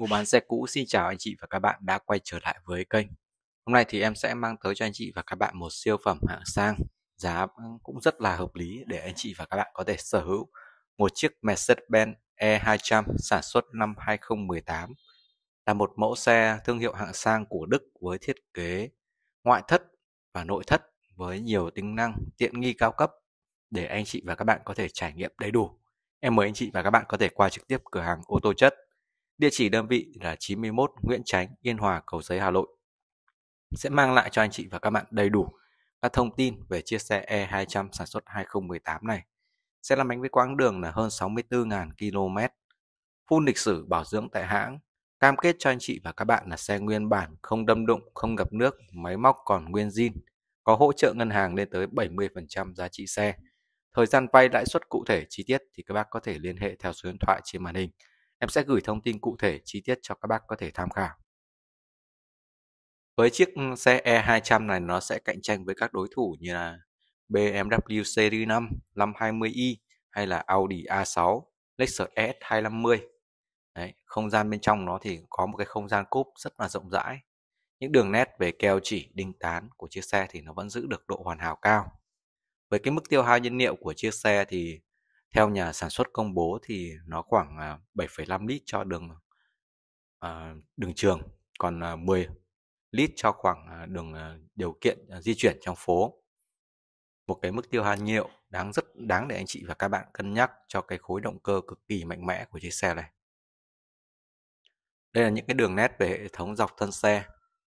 Mua bán xe cũ xin chào anh chị và các bạn đã quay trở lại với kênh. Hôm nay thì em sẽ mang tới cho anh chị và các bạn một siêu phẩm hạng sang, giá cũng rất là hợp lý để anh chị và các bạn có thể sở hữu một chiếc Mercedes-Benz E200 sản xuất năm 2018 là một mẫu xe thương hiệu hạng sang của Đức với thiết kế ngoại thất và nội thất với nhiều tính năng tiện nghi cao cấp để anh chị và các bạn có thể trải nghiệm đầy đủ. Em mời anh chị và các bạn có thể qua trực tiếp cửa hàng ô tô chất Địa chỉ đơn vị là 91 Nguyễn Tránh, Yên Hòa, Cầu Giấy, Hà Nội. Sẽ mang lại cho anh chị và các bạn đầy đủ các thông tin về chiếc xe E200 sản xuất 2018 này. Sẽ làm bánh với quãng đường là hơn 64.000 km. Phun lịch sử bảo dưỡng tại hãng. Cam kết cho anh chị và các bạn là xe nguyên bản, không đâm đụng, không gặp nước, máy móc còn nguyên zin. Có hỗ trợ ngân hàng lên tới 70% giá trị xe. Thời gian vay lãi suất cụ thể chi tiết thì các bác có thể liên hệ theo số điện thoại trên màn hình Em sẽ gửi thông tin cụ thể chi tiết cho các bác có thể tham khảo. Với chiếc ừ, xe E200 này nó sẽ cạnh tranh với các đối thủ như là BMW Series 5, 520i hay là Audi A6, Lexus ES250. Đấy, không gian bên trong nó thì có một cái không gian cúp rất là rộng rãi. Những đường nét về keo chỉ, đinh tán của chiếc xe thì nó vẫn giữ được độ hoàn hảo cao. Với cái mức tiêu hao nhiên liệu của chiếc xe thì theo nhà sản xuất công bố thì nó khoảng 7,5 à, lít cho đường à, đường trường còn 10 à, lít cho khoảng đường điều kiện di chuyển trong phố một cái mức tiêu hao nhiều đáng rất đáng để anh chị và các bạn cân nhắc cho cái khối động cơ cực kỳ mạnh mẽ của chiếc xe này đây là những cái đường nét về hệ thống dọc thân xe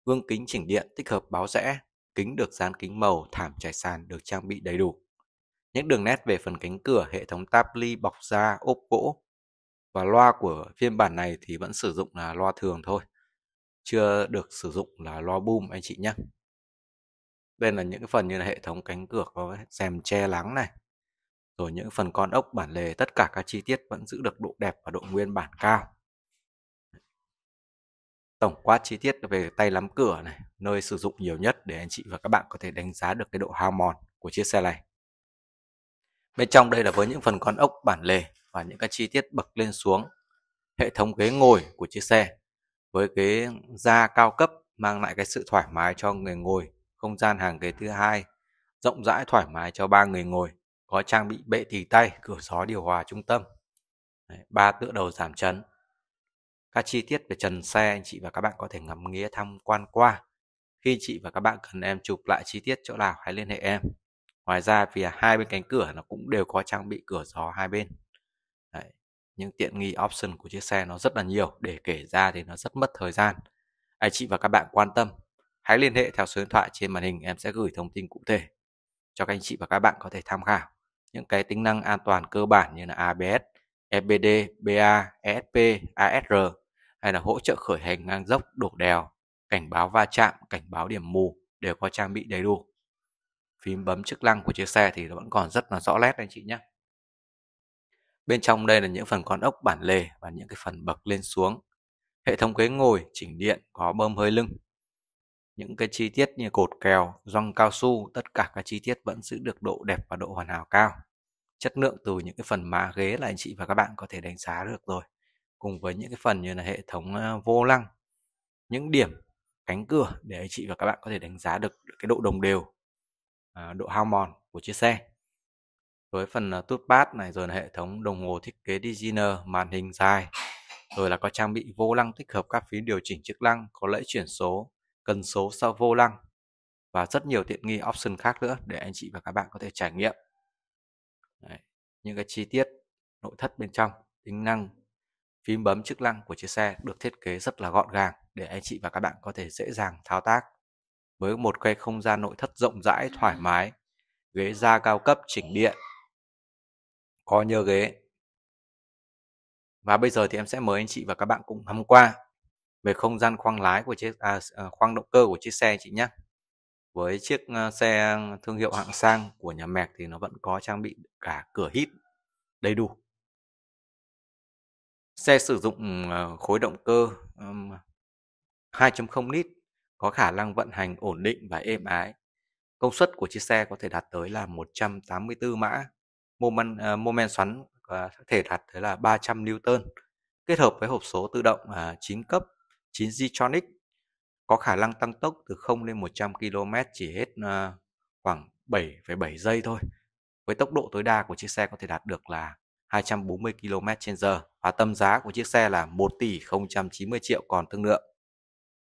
gương kính chỉnh điện tích hợp báo rẽ kính được dán kính màu thảm trải sàn được trang bị đầy đủ những đường nét về phần cánh cửa, hệ thống tapli bọc da, ốp gỗ và loa của phiên bản này thì vẫn sử dụng là loa thường thôi. Chưa được sử dụng là loa boom anh chị nhé. Đây là những phần như là hệ thống cánh cửa có rèm che lắng này. Rồi những phần con ốc bản lề, tất cả các chi tiết vẫn giữ được độ đẹp và độ nguyên bản cao tổng quát chi tiết về tay lắm cửa này, nơi sử dụng nhiều nhất để anh chị và các bạn có thể đánh giá được cái độ hao mòn của chiếc xe này. Bên trong đây là với những phần con ốc bản lề và những cái chi tiết bậc lên xuống. Hệ thống ghế ngồi của chiếc xe với cái da cao cấp mang lại cái sự thoải mái cho người ngồi. Không gian hàng ghế thứ hai rộng rãi thoải mái cho ba người ngồi. Có trang bị bệ tỳ tay, cửa gió điều hòa trung tâm. ba tựa đầu giảm chấn. Các chi tiết về trần xe anh chị và các bạn có thể ngắm nghía tham quan qua. Khi chị và các bạn cần em chụp lại chi tiết chỗ nào hãy liên hệ em ngoài ra vì à, hai bên cánh cửa nó cũng đều có trang bị cửa gió hai bên Đấy. những tiện nghi option của chiếc xe nó rất là nhiều để kể ra thì nó rất mất thời gian anh chị và các bạn quan tâm hãy liên hệ theo số điện thoại trên màn hình em sẽ gửi thông tin cụ thể cho các anh chị và các bạn có thể tham khảo những cái tính năng an toàn cơ bản như là ABS, ebd, BA, ESP, ASR hay là hỗ trợ khởi hành ngang dốc, đổ đèo, cảnh báo va chạm, cảnh báo điểm mù đều có trang bị đầy đủ phím bấm chức năng của chiếc xe thì nó vẫn còn rất là rõ nét anh chị nhé bên trong đây là những phần con ốc bản lề và những cái phần bậc lên xuống hệ thống ghế ngồi chỉnh điện có bơm hơi lưng những cái chi tiết như cột kèo răng cao su tất cả các chi tiết vẫn giữ được độ đẹp và độ hoàn hảo cao chất lượng từ những cái phần má ghế là anh chị và các bạn có thể đánh giá được rồi cùng với những cái phần như là hệ thống ờ, vô lăng những điểm cánh cửa để anh chị và các bạn có thể đánh giá được cái độ đồng đều À, độ hao mòn của chiếc xe với phần uh, bát này rồi là hệ thống đồng hồ thiết kế designer màn hình dài rồi là có trang bị vô lăng tích hợp các phím điều chỉnh chức năng có lẫy chuyển số cần số sau vô lăng và rất nhiều tiện nghi option khác nữa để anh chị và các bạn có thể trải nghiệm Đấy, những cái chi tiết nội thất bên trong tính năng phím bấm chức năng của chiếc xe được thiết kế rất là gọn gàng để anh chị và các bạn có thể dễ dàng thao tác với một cái không gian nội thất rộng rãi thoải mái, ghế da cao cấp chỉnh điện, có nhờ ghế. Và bây giờ thì em sẽ mời anh chị và các bạn cùng tham qua về không gian khoang lái của chiếc à, à, khoang động cơ của chiếc xe chị nhé. Với chiếc à, xe thương hiệu hạng sang của nhà Mẹc thì nó vẫn có trang bị cả cửa hít đầy đủ. Xe sử dụng à, khối động cơ 2.0 lít có khả năng vận hành ổn định và êm ái. Công suất của chiếc xe có thể đạt tới là 184 mã, moment, uh, ờ, moment xoắn có thể đạt tới là 300 Newton. Kết hợp với hộp số tự động uh, à, 9 cấp, 9 g có khả năng tăng tốc từ 0 lên 100 km chỉ hết uh, khoảng 7,7 giây thôi. Với tốc độ tối đa của chiếc xe có thể đạt được là 240 km/h và tầm giá của chiếc xe là 1 tỷ 090 triệu còn tương lượng.